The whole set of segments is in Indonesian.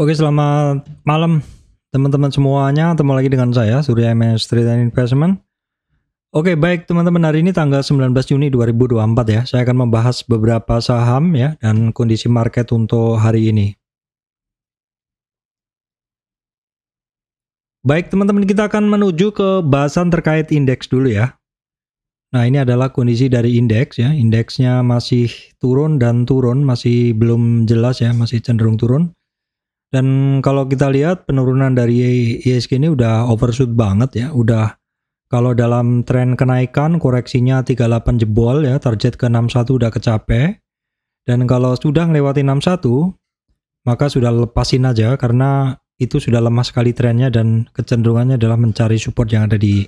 Oke, selamat malam teman-teman semuanya. Ketemu lagi dengan saya, Surya MS Trade and Investment. Oke, baik teman-teman. Hari ini tanggal 19 Juni 2024 ya. Saya akan membahas beberapa saham ya dan kondisi market untuk hari ini. Baik teman-teman, kita akan menuju ke bahasan terkait indeks dulu ya. Nah, ini adalah kondisi dari indeks ya. Indeksnya masih turun dan turun, masih belum jelas ya, masih cenderung turun. Dan kalau kita lihat penurunan dari ISG e ini udah overshoot banget ya, udah kalau dalam tren kenaikan koreksinya 38 jebol ya, target ke 61 udah kecape, Dan kalau sudah melewati 61, maka sudah lepasin aja karena itu sudah lemah sekali trennya dan kecenderungannya adalah mencari support yang ada di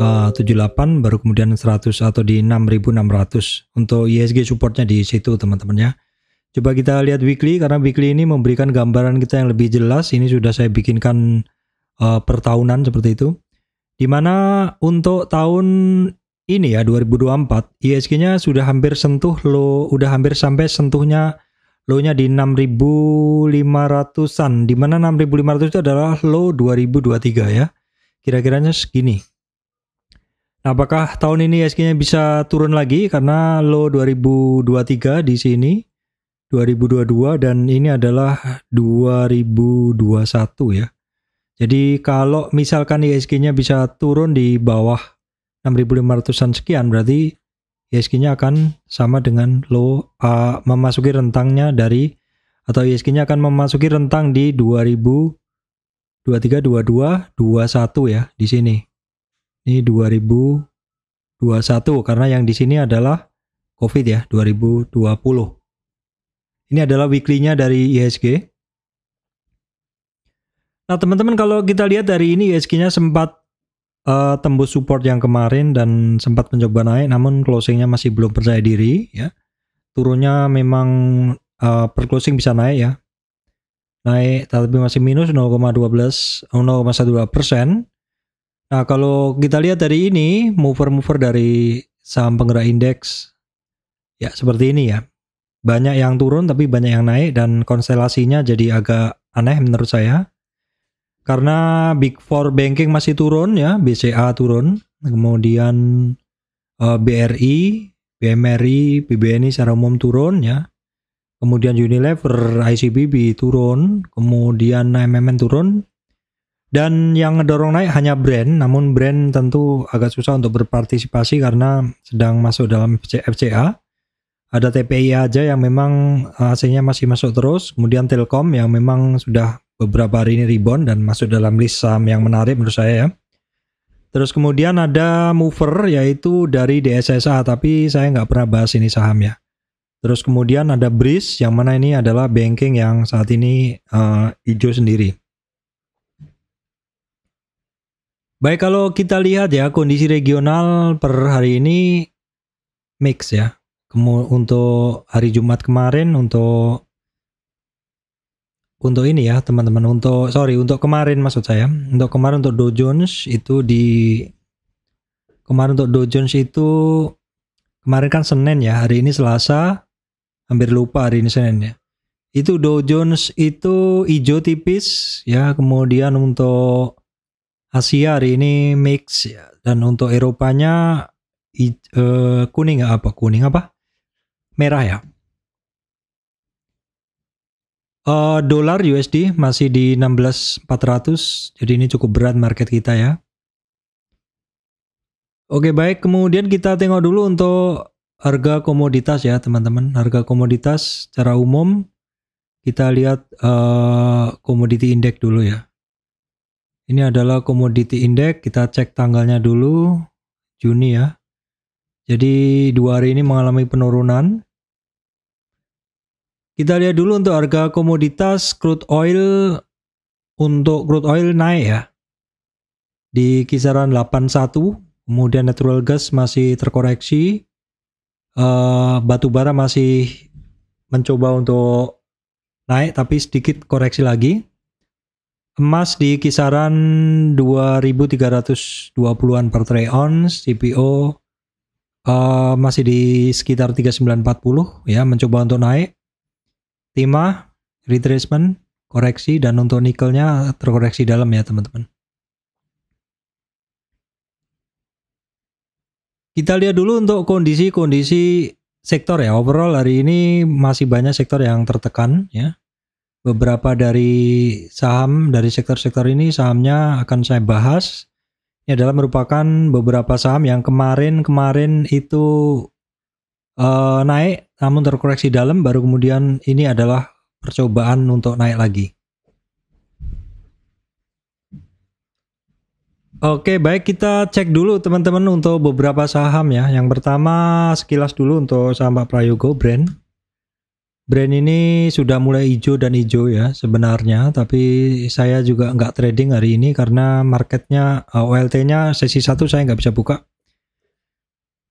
eh, uh, 78 baru kemudian 100 atau di 6600 untuk ISG e supportnya di situ teman-teman ya. Coba kita lihat weekly karena weekly ini memberikan gambaran kita yang lebih jelas. Ini sudah saya bikinkan uh, eh, per tahunan seperti itu. Dimana untuk tahun ini ya 2024 ISG-nya sudah hampir sentuh lo udah hampir sampai sentuhnya low-nya di 6.500-an. Dimana 6.500 itu adalah low 2023 ya. Kira-kiranya segini. Nah, apakah tahun ini ISG-nya bisa turun lagi karena low 2023 di sini? 2022 dan ini adalah 2021 ya. Jadi kalau misalkan ISG-nya bisa turun di bawah 6.500-an sekian berarti ISG-nya akan sama dengan low uh, memasuki rentangnya dari atau ISG-nya akan memasuki rentang di 2023 22 21 ya di sini. Ini 2021 karena yang di sini adalah Covid ya 2020. Ini adalah weekly-nya dari IHSG. Nah, teman-teman kalau kita lihat dari ini IHSG-nya sempat uh, tembus support yang kemarin dan sempat mencoba naik namun closing-nya masih belum percaya diri ya. Turunnya memang uh, per closing bisa naik ya. Naik tapi masih minus 0,12 0,12 eh, Nah, kalau kita lihat dari ini mover-mover dari saham penggerak indeks ya seperti ini ya banyak yang turun tapi banyak yang naik dan konstelasinya jadi agak aneh menurut saya. Karena Big Four banking masih turun ya, BCA turun, kemudian uh, eh, BRI, BMRI, BBNI secara umum turun ya. Kemudian Unilever, ICBB turun, kemudian MMN turun. Dan yang ngedorong naik hanya brand, namun brand tentu agak susah untuk berpartisipasi karena sedang masuk dalam FCA ada TPI aja yang memang hasilnya eh, masih masuk terus, kemudian Telkom yang memang sudah beberapa hari ini rebound dan masuk dalam list saham yang menarik menurut saya ya. Terus kemudian ada mover yaitu dari DSSA tapi saya nggak pernah bahas ini saham ya. Terus kemudian ada Briz yang mana ini adalah banking yang saat ini uh, hijau sendiri. Baik kalau kita lihat ya kondisi regional per hari ini mix ya. Kemu untuk hari Jumat kemarin untuk untuk ini ya teman-teman untuk sorry untuk kemarin maksud saya untuk kemarin untuk Dow Jones itu di kemarin untuk Dow Jones itu kemarin kan Senin ya hari ini Selasa hampir lupa hari ini Senin ya itu Dow Jones itu hijau tipis ya kemudian untuk Asia hari ini mix ya dan untuk Eropanya I, uh, eh, kuning apa kuning apa merah ya. Uh, Dolar USD masih di 16.400, jadi ini cukup berat market kita ya. Oke baik, kemudian kita tengok dulu untuk harga komoditas ya teman-teman. Harga komoditas secara umum kita lihat uh, komoditi indeks dulu ya. Ini adalah komoditi indeks, kita cek tanggalnya dulu, Juni ya. Jadi dua hari ini mengalami penurunan, kita lihat dulu untuk harga komoditas crude oil untuk crude oil naik ya di kisaran 81, kemudian natural gas masih terkoreksi, uh, batu bara masih mencoba untuk naik tapi sedikit koreksi lagi. Emas di kisaran 2.320-an per troy ounce, CPO uh, eh, masih di sekitar 3940 ya mencoba untuk naik timah, retracement, koreksi dan untuk nikelnya terkoreksi dalam ya teman-teman. Kita lihat dulu untuk kondisi-kondisi sektor ya. Overall hari ini masih banyak sektor yang tertekan ya. Beberapa dari saham dari sektor-sektor ini sahamnya akan saya bahas. Ini adalah merupakan beberapa saham yang kemarin-kemarin itu uh, naik namun terkoreksi dalam baru kemudian ini adalah percobaan untuk naik lagi. Oke, baik kita cek dulu teman-teman untuk beberapa saham ya. Yang pertama sekilas dulu untuk saham Pak Prayogo Brand. Brand ini sudah mulai hijau dan hijau ya sebenarnya, tapi saya juga nggak trading hari ini karena marketnya eh, OLT-nya sesi satu saya nggak bisa buka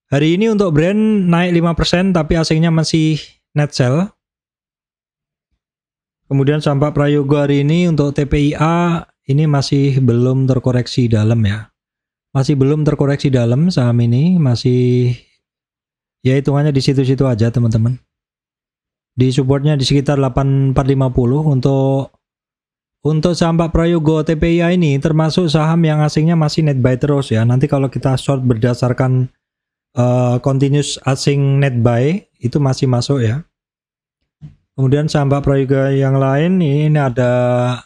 Hari ini untuk brand naik 5% tapi asingnya masih net sell. Kemudian sampah Prayogo hari ini untuk TPIA ini masih belum terkoreksi dalam ya. Masih belum terkoreksi dalam saham ini, masih ya hitungannya di situ-situ aja teman-teman. Di supportnya di sekitar 8450 untuk untuk saham Pak Prayogo TPIA ini termasuk saham yang asingnya masih net buy terus ya. Nanti kalau kita short berdasarkan Eh, continuous asing net buy itu masih masuk ya. Kemudian saham Pak Prayoga yang lain ini ada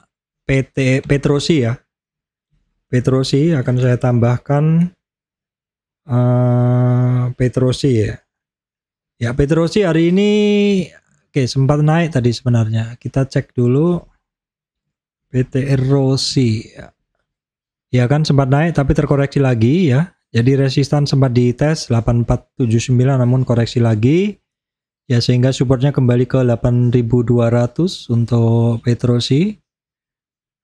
PT Petrosi ya. Petrosi akan saya tambahkan uh, Petrosi ya. Ya Petrosi hari ini oke okay, sempat naik tadi sebenarnya. Kita cek dulu PT Erosi. Ya kan sempat naik tapi terkoreksi lagi ya. Jadi resistan sempat tes 8479 namun koreksi lagi ya sehingga supportnya kembali ke 8200 untuk Petrosi.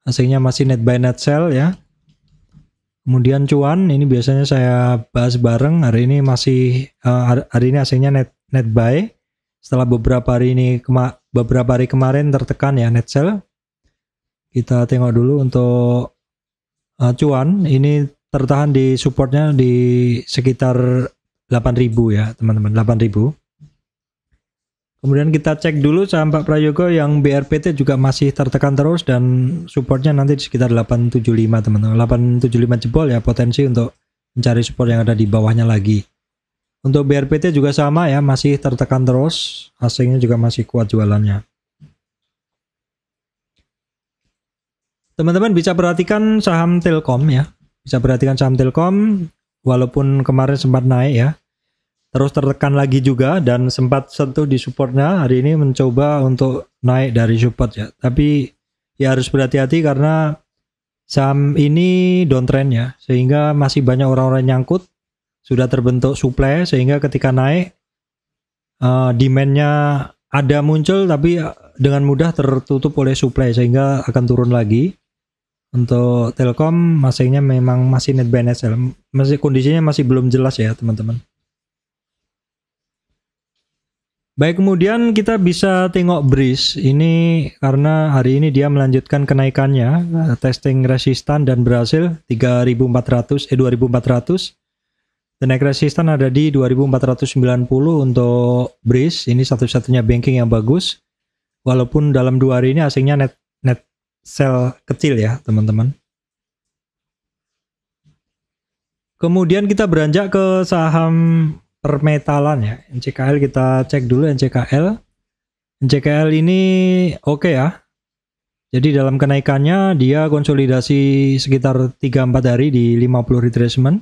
Hasilnya masih net buy net sell ya. Kemudian cuan ini biasanya saya bahas bareng hari ini masih uh, hari ini hasilnya net net buy setelah beberapa hari ini kema beberapa hari kemarin tertekan ya net sell. Kita tengok dulu untuk uh, cuan ini tertahan di supportnya di sekitar 8000 ya teman-teman 8000 kemudian kita cek dulu saham Pak Prayogo yang BRPT juga masih tertekan terus dan supportnya nanti di sekitar 875 teman-teman 875 jebol ya potensi untuk mencari support yang ada di bawahnya lagi untuk BRPT juga sama ya masih tertekan terus asingnya juga masih kuat jualannya teman-teman bisa perhatikan saham Telkom ya bisa perhatikan saham Telkom walaupun kemarin sempat naik ya terus tertekan lagi juga dan sempat sentuh di supportnya hari ini mencoba untuk naik dari support ya tapi ya harus berhati-hati karena saham ini downtrend ya sehingga masih banyak orang-orang nyangkut sudah terbentuk supply sehingga ketika naik uh, demandnya ada muncul tapi dengan mudah tertutup oleh supply sehingga akan turun lagi untuk Telkom masingnya memang masih net SL. Masih kondisinya masih belum jelas ya, teman-teman. Baik, kemudian kita bisa tengok Breeze. Ini karena hari ini dia melanjutkan kenaikannya, testing resistan dan berhasil 3400 eh 2400. Dan naik resistan ada di 2490 untuk Breeze. Ini satu-satunya banking yang bagus. Walaupun dalam dua hari ini asingnya net sel kecil ya teman-teman. Kemudian kita beranjak ke saham permetalan ya. NCKL kita cek dulu NCKL. NCKL ini oke okay ya. Jadi dalam kenaikannya dia konsolidasi sekitar 3-4 hari di 50 retracement.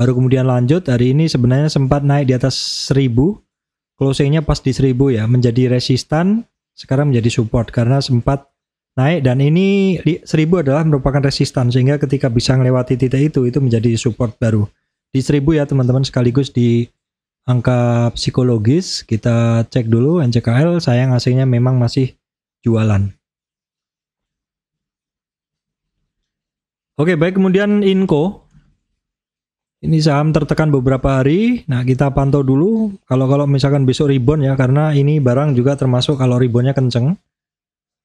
Baru kemudian lanjut hari ini sebenarnya sempat naik di atas 1000. Closingnya pas di 1000 ya menjadi resistan sekarang menjadi support karena sempat naik dan ini di, 1000 adalah merupakan resistan sehingga ketika bisa melewati titik itu itu menjadi support baru di 1000 ya teman-teman sekaligus di angka psikologis kita cek dulu NCKL sayang hasilnya memang masih jualan Oke baik kemudian Inco ini saham tertekan beberapa hari nah kita pantau dulu kalau kalau misalkan besok rebound ya karena ini barang juga termasuk kalau reboundnya kenceng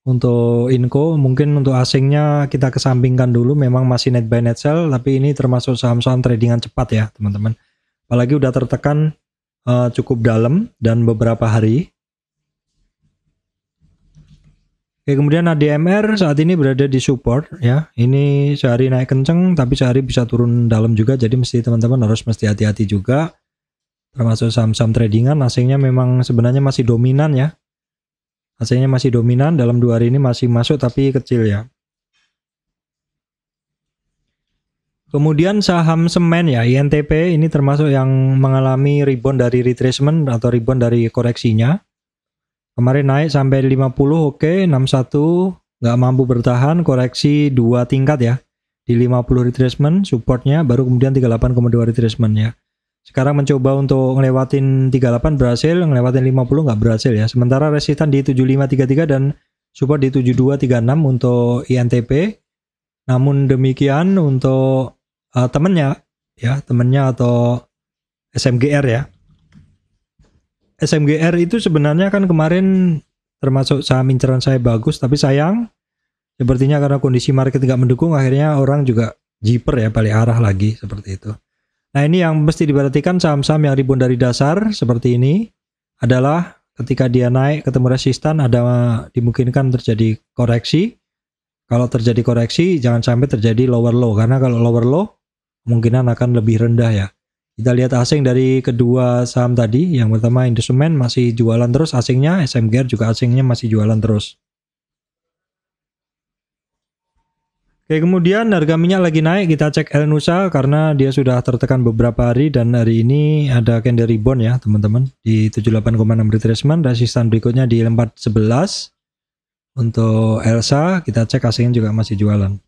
untuk Inco mungkin untuk asingnya kita kesampingkan dulu memang masih net by net sell tapi ini termasuk saham-saham tradingan cepat ya teman-teman. Apalagi udah tertekan uh, cukup dalam dan beberapa hari. Oke, kemudian ADMR saat ini berada di support ya. Ini sehari naik kenceng tapi sehari bisa turun dalam juga jadi mesti teman-teman harus mesti hati-hati juga. Termasuk saham-saham tradingan asingnya memang sebenarnya masih dominan ya Hasilnya masih dominan dalam dua hari ini masih masuk tapi kecil ya. Kemudian saham semen ya INTP ini termasuk yang mengalami rebound dari retracement atau rebound dari koreksinya. Kemarin naik sampai 50 oke okay, 61 nggak mampu bertahan koreksi dua tingkat ya di 50 retracement supportnya baru kemudian 38,2 retracement ya sekarang mencoba untuk ngelewatin 38 berhasil, ngelewatin 50 nggak berhasil ya. Sementara resistan di 7533 dan support di 7236 untuk INTP. Namun demikian untuk uh, temennya ya, temennya atau SMGR ya. SMGR itu sebenarnya kan kemarin termasuk saham inceran saya bagus tapi sayang sepertinya karena kondisi market nggak mendukung akhirnya orang juga jiper ya balik arah lagi seperti itu. Nah ini yang mesti diperhatikan saham-saham yang ribun dari dasar seperti ini adalah ketika dia naik ketemu resistan ada dimungkinkan terjadi koreksi. Kalau terjadi koreksi jangan sampai terjadi lower low karena kalau lower low kemungkinan akan lebih rendah ya. Kita lihat asing dari kedua saham tadi, yang pertama Indosemen masih jualan terus asingnya, SMGR juga asingnya masih jualan terus. Oke, kemudian harga minyak lagi naik, kita cek El Nusa karena dia sudah tertekan beberapa hari dan hari ini ada candle rebound ya, teman-teman. Di 78,6 retracement, resistan berikutnya di 411. Untuk Elsa, kita cek asingnya juga masih jualan.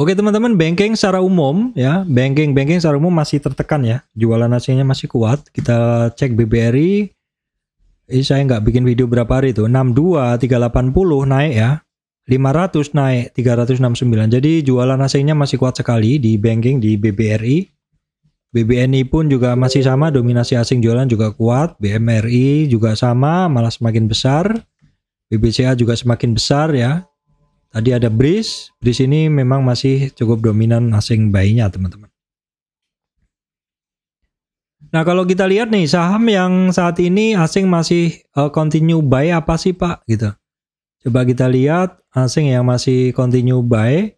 Oke teman-teman, banking secara umum ya, banking banking secara umum masih tertekan ya. Jualan asingnya masih kuat. Kita cek BBRI ini saya nggak bikin video berapa hari itu 62 380 naik ya 500 naik 369 jadi jualan asingnya masih kuat sekali di banking di BBRI BBNI pun juga masih sama dominasi asing jualan juga kuat BMRI juga sama malah semakin besar BBCA juga semakin besar ya tadi ada BRIS BRIS ini memang masih cukup dominan asing bayinya teman-teman Nah, kalau kita lihat nih saham yang saat ini asing masih uh, continue buy apa sih, Pak? gitu. Coba kita lihat asing yang masih continue buy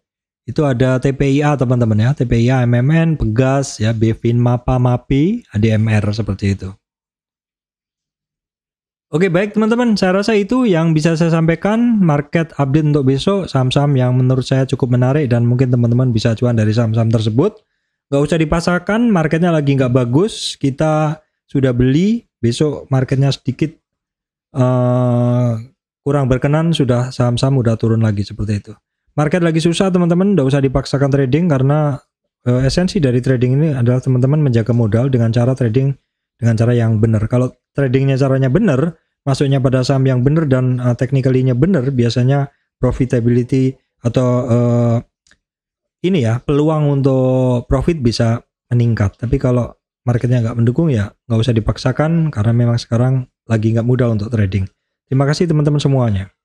itu ada TPIA teman-teman ya, TPIA, MMN, Pegas ya, Bevin, Mapa, Mapi, ADMR seperti itu. Oke baik teman-teman, saya rasa itu yang bisa saya sampaikan market update untuk besok saham-saham yang menurut saya cukup menarik dan mungkin teman-teman bisa cuan dari saham-saham tersebut nggak usah dipasarkan marketnya lagi nggak bagus kita sudah beli besok marketnya sedikit uh, kurang berkenan sudah saham-saham udah turun lagi seperti itu market lagi susah teman-teman nggak usah dipaksakan trading karena uh, esensi dari trading ini adalah teman-teman menjaga modal dengan cara trading dengan cara yang benar kalau tradingnya caranya benar masuknya pada saham yang benar dan uh, technically-nya benar biasanya profitability atau uh, ini ya peluang untuk profit bisa meningkat. Tapi kalau marketnya nggak mendukung ya nggak usah dipaksakan karena memang sekarang lagi nggak mudah untuk trading. Terima kasih teman-teman semuanya.